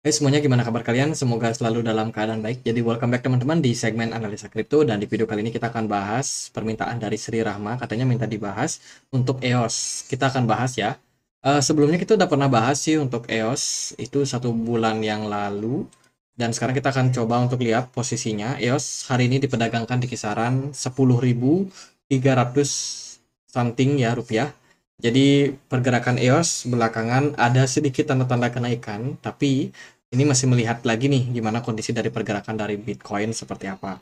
Hai hey semuanya, gimana kabar kalian? Semoga selalu dalam keadaan baik. Jadi welcome back teman-teman di segmen analisa kripto dan di video kali ini kita akan bahas permintaan dari Sri Rahma katanya minta dibahas untuk EOS. Kita akan bahas ya. Uh, sebelumnya kita udah pernah bahas sih untuk EOS itu satu bulan yang lalu dan sekarang kita akan coba untuk lihat posisinya. EOS hari ini diperdagangkan di kisaran 10.300 something ya rupiah jadi pergerakan EOS belakangan ada sedikit tanda-tanda kenaikan, tapi ini masih melihat lagi nih gimana kondisi dari pergerakan dari Bitcoin seperti apa.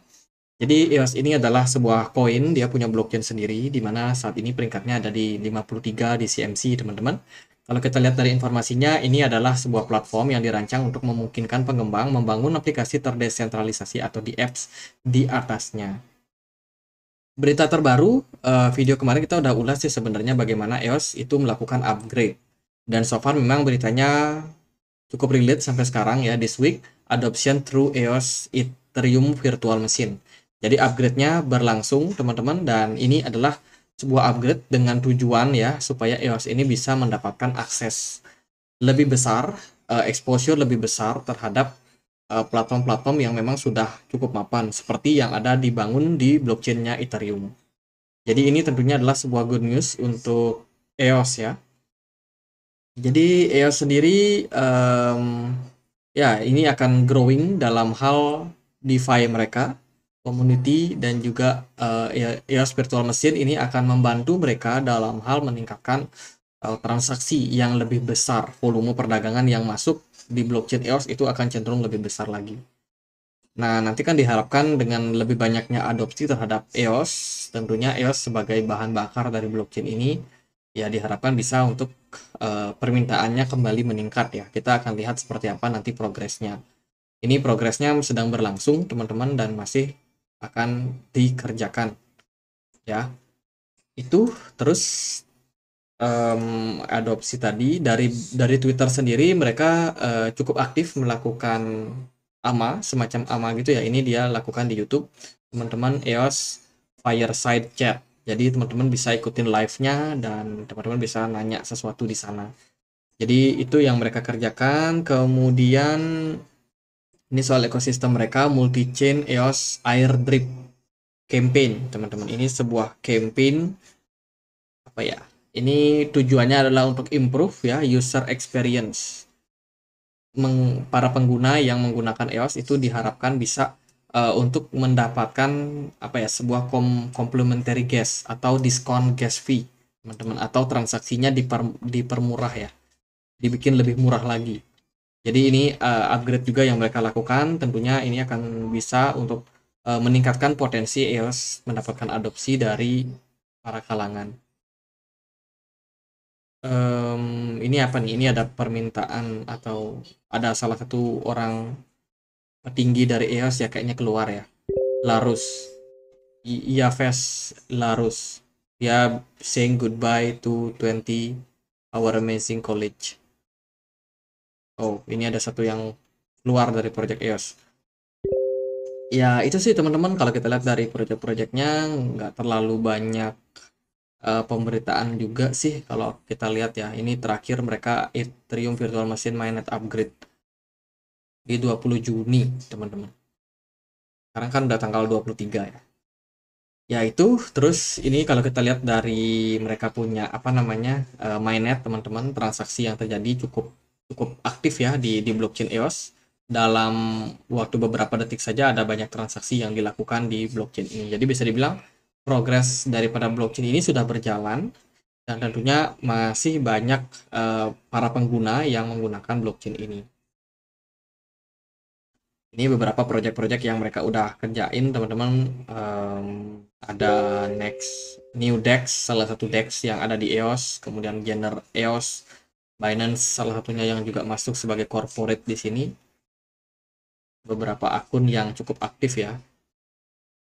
Jadi EOS ini adalah sebuah koin, dia punya blockchain sendiri, di mana saat ini peringkatnya ada di 53 di CMC, teman-teman. Kalau kita lihat dari informasinya, ini adalah sebuah platform yang dirancang untuk memungkinkan pengembang membangun aplikasi terdesentralisasi atau di apps di atasnya berita terbaru uh, video kemarin kita udah ulas sih sebenarnya bagaimana EOS itu melakukan upgrade dan so far memang beritanya cukup relate sampai sekarang ya this week adoption through EOS Ethereum virtual machine jadi upgrade-nya berlangsung teman-teman dan ini adalah sebuah upgrade dengan tujuan ya supaya EOS ini bisa mendapatkan akses lebih besar uh, exposure lebih besar terhadap Eh, platform-platform yang memang sudah cukup mapan seperti yang ada dibangun di blockchainnya Ethereum. Jadi ini tentunya adalah sebuah good news untuk EOS ya. Jadi EOS sendiri um, ya ini akan growing dalam hal DeFi mereka, community dan juga uh, eh, EOS e virtual Machine ini akan membantu mereka dalam hal meningkatkan uh, transaksi yang lebih besar, volume perdagangan yang masuk di blockchain EOS itu akan cenderung lebih besar lagi. Nah, nanti kan diharapkan dengan lebih banyaknya adopsi terhadap EOS, tentunya EOS sebagai bahan bakar dari blockchain ini, ya diharapkan bisa untuk uh, permintaannya kembali meningkat ya. Kita akan lihat seperti apa nanti progresnya. Ini progresnya sedang berlangsung teman-teman dan masih akan dikerjakan. Ya. Itu terus um, adopsi tadi dari dari Twitter sendiri mereka uh, cukup aktif melakukan ama semacam ama gitu ya ini dia lakukan di YouTube teman-teman EOS Fireside Chat jadi teman-teman bisa ikutin live-nya dan teman-teman bisa nanya sesuatu di sana jadi itu yang mereka kerjakan kemudian ini soal ekosistem mereka multi chain EOS Air Drip campaign teman-teman ini sebuah campaign apa ya ini tujuannya adalah untuk improve ya user experience. Meng, para pengguna yang menggunakan EOS itu diharapkan bisa uh, untuk mendapatkan apa ya sebuah kom complementary gas atau diskon gas fee, teman-teman atau transaksinya diper dipermurah ya. Dibikin lebih murah lagi. Jadi ini uh, upgrade juga yang mereka lakukan, tentunya ini akan bisa untuk uh, meningkatkan potensi EOS mendapatkan adopsi dari para kalangan um, ini apa nih? Ini ada permintaan atau ada salah satu orang tinggi dari EOS ya kayaknya keluar ya. Larus. ves Larus. Dia saying goodbye to 20 our amazing college. Oh, ini ada satu yang keluar dari project EOS. Ya, itu sih teman-teman kalau kita lihat dari project-projectnya nggak terlalu banyak uh, pemberitaan juga sih kalau kita lihat ya ini terakhir mereka Ethereum Virtual Machine Mainnet upgrade di 20 Juni teman-teman sekarang kan udah tanggal 23 ya ya itu terus ini kalau kita lihat dari mereka punya apa namanya uh, mainnet teman-teman transaksi yang terjadi cukup cukup aktif ya di di blockchain EOS dalam waktu beberapa detik saja ada banyak transaksi yang dilakukan di blockchain ini jadi bisa dibilang progres daripada blockchain ini sudah berjalan dan tentunya masih banyak uh, para pengguna yang menggunakan blockchain ini. Ini beberapa proyek-proyek yang mereka udah kerjain, teman-teman. Um, ada Next, New Dex, salah satu Dex yang ada di EOS, kemudian Gener EOS, Binance salah satunya yang juga masuk sebagai corporate di sini. Beberapa akun yang cukup aktif ya,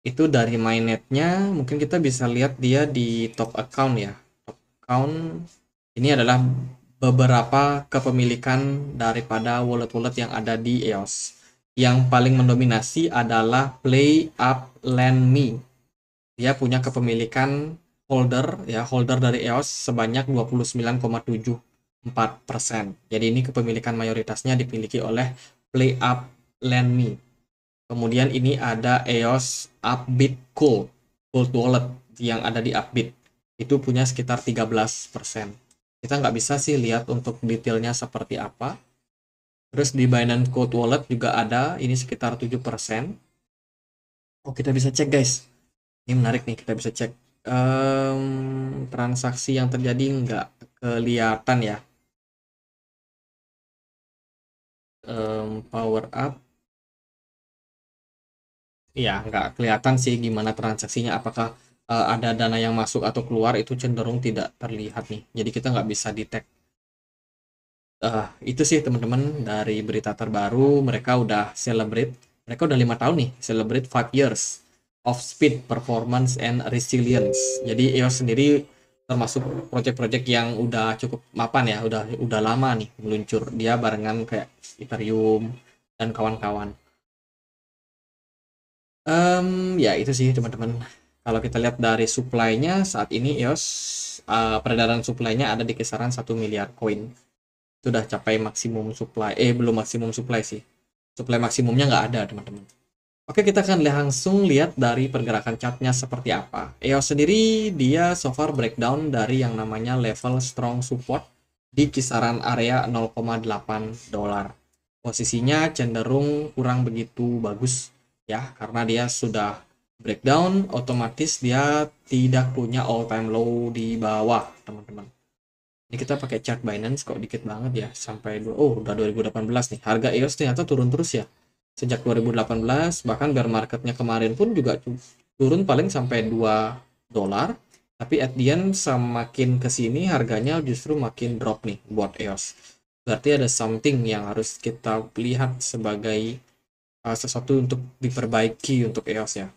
itu dari mainnetnya mungkin kita bisa lihat dia di top account ya top account ini adalah beberapa kepemilikan daripada wallet-wallet yang ada di EOS yang paling mendominasi adalah Play Up land Me dia punya kepemilikan holder ya holder dari EOS sebanyak 29,74 persen jadi ini kepemilikan mayoritasnya dipiliki oleh Play Up land Me Kemudian ini ada EOS Upbit Cool, Cold Wallet yang ada di Upbit. Itu punya sekitar 13%. Kita nggak bisa sih lihat untuk detailnya seperti apa. Terus di Binance Cold Wallet juga ada, ini sekitar 7%. Oh, kita bisa cek guys. Ini menarik nih, kita bisa cek. Um, transaksi yang terjadi nggak kelihatan ya. Um, power up Iya, nggak kelihatan sih gimana transaksinya. Apakah uh, ada dana yang masuk atau keluar itu cenderung tidak terlihat nih. Jadi kita nggak bisa detect. Uh, itu sih teman-teman dari berita terbaru. Mereka udah celebrate. Mereka udah lima tahun nih celebrate five years of speed, performance, and resilience. Jadi EOS sendiri termasuk project-project yang udah cukup mapan ya, udah udah lama nih meluncur. Dia barengan kayak Ethereum dan kawan-kawan um, ya itu sih teman-teman kalau kita lihat dari supply-nya saat ini EOS uh, eh, peredaran supply-nya ada di kisaran 1 miliar koin sudah capai maksimum supply eh belum maksimum supply sih supply maksimumnya nggak ada teman-teman Oke kita akan langsung lihat dari pergerakan chartnya seperti apa EOS sendiri dia so far breakdown dari yang namanya level strong support di kisaran area 0,8 dolar posisinya cenderung kurang begitu bagus ya karena dia sudah breakdown otomatis dia tidak punya all time low di bawah teman-teman ini kita pakai chart Binance kok dikit banget ya sampai oh udah 2018 nih harga EOS ternyata turun terus ya sejak 2018 bahkan bear marketnya kemarin pun juga turun paling sampai 2 dolar tapi at the end semakin kesini harganya justru makin drop nih buat EOS berarti ada something yang harus kita lihat sebagai uh, sesuatu untuk diperbaiki untuk EOS ya.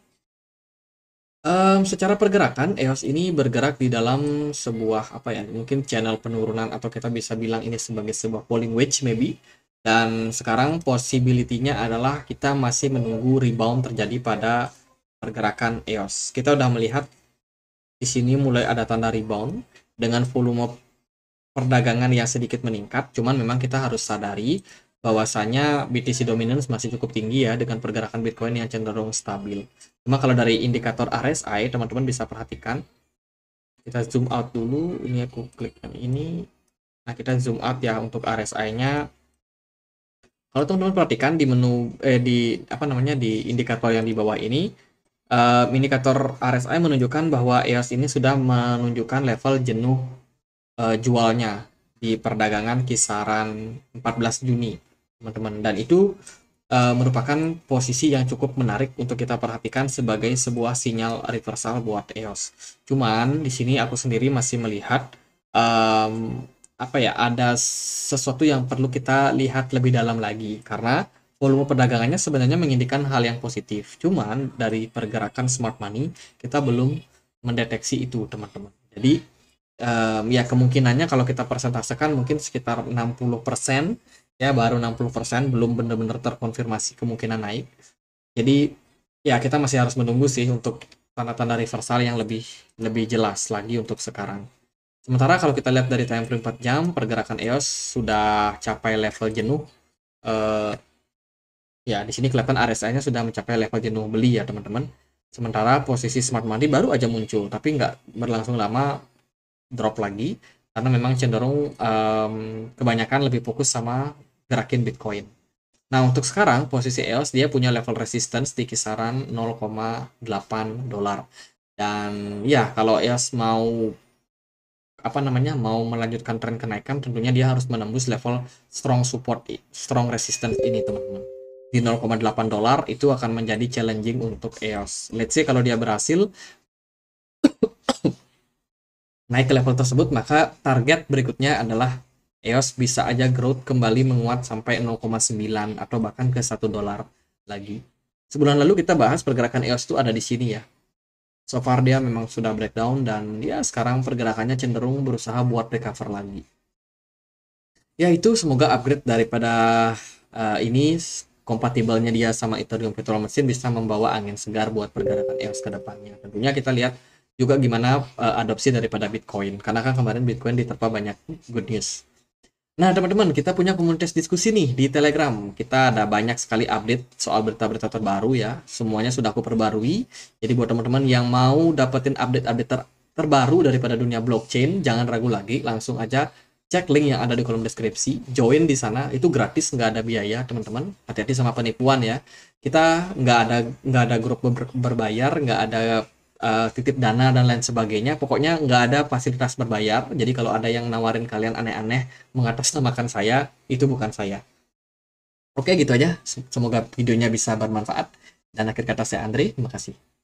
Um, secara pergerakan, EOS ini bergerak di dalam sebuah apa ya, mungkin channel penurunan atau kita bisa bilang ini sebagai sebuah falling wedge maybe. Dan sekarang possibility-nya adalah kita masih menunggu rebound terjadi pada pergerakan EOS. Kita udah melihat di sini mulai ada tanda rebound dengan volume perdagangan yang sedikit meningkat. Cuman memang kita harus sadari bahwasanya BTC dominance masih cukup tinggi ya dengan pergerakan Bitcoin yang cenderung stabil. Cuma kalau dari indikator RSI, teman-teman bisa perhatikan. Kita zoom out dulu, ini aku klik yang ini. Nah, kita zoom out ya untuk RSI-nya. Kalau teman-teman perhatikan di menu eh, di apa namanya di indikator yang di bawah ini, Uh, indikator RSI menunjukkan bahwa EOS ini sudah menunjukkan level jenuh uh, jualnya di perdagangan kisaran 14 Juni teman-teman dan itu uh, merupakan posisi yang cukup menarik untuk kita perhatikan sebagai sebuah sinyal reversal buat EOS. Cuman di sini aku sendiri masih melihat um, apa ya ada sesuatu yang perlu kita lihat lebih dalam lagi karena volume perdagangannya sebenarnya mengindikan hal yang positif. Cuman dari pergerakan smart money kita belum mendeteksi itu teman-teman. Jadi um, ya kemungkinannya kalau kita persentasekan mungkin sekitar 60 ya baru 60% belum benar-benar terkonfirmasi kemungkinan naik. Jadi ya kita masih harus menunggu sih untuk tanda-tanda reversal yang lebih lebih jelas lagi untuk sekarang. Sementara kalau kita lihat dari time frame 4 jam, pergerakan EOS sudah capai level jenuh. Uh, ya, di sini kelihatan RSI-nya sudah mencapai level jenuh beli ya, teman-teman. Sementara posisi smart money baru aja muncul, tapi nggak berlangsung lama drop lagi karena memang cenderung um, kebanyakan lebih fokus sama gerakin Bitcoin. Nah, untuk sekarang posisi EOS dia punya level resistance di kisaran 0,8 dolar. Dan ya, kalau EOS mau apa namanya? mau melanjutkan tren kenaikan tentunya dia harus menembus level strong support strong resistance ini, teman-teman. Di 0,8 dolar itu akan menjadi challenging untuk EOS. Let's see kalau dia berhasil naik ke level tersebut, maka target berikutnya adalah EOS bisa aja growth kembali menguat sampai 0,9 atau bahkan ke 1 dolar lagi. Sebulan lalu kita bahas pergerakan EOS itu ada di sini ya. So far dia memang sudah breakdown dan ya sekarang pergerakannya cenderung berusaha buat recover lagi. Ya itu semoga upgrade daripada uh, ini kompatibelnya dia sama Ethereum petrol Machine bisa membawa angin segar buat pergerakan EOS ke depannya. Tentunya kita lihat juga gimana uh, adopsi daripada Bitcoin karena kan kemarin Bitcoin diterpa banyak good news Nah, teman-teman, kita punya komunitas diskusi nih di Telegram. Kita ada banyak sekali update soal berita-berita terbaru ya. Semuanya sudah aku perbarui. Jadi buat teman-teman yang mau dapetin update-update ter terbaru daripada dunia blockchain, jangan ragu lagi, langsung aja cek link yang ada di kolom deskripsi, join di sana, itu gratis, nggak ada biaya, teman-teman. Hati-hati sama penipuan ya. Kita nggak ada nggak ada grup ber berbayar, nggak ada uh, titip dana dan lain sebagainya. Pokoknya nggak ada fasilitas berbayar. Jadi kalau ada yang nawarin kalian aneh-aneh mengatasnamakan saya, itu bukan saya. Oke gitu aja. Semoga videonya bisa bermanfaat. Dan akhir kata saya Andri, terima kasih.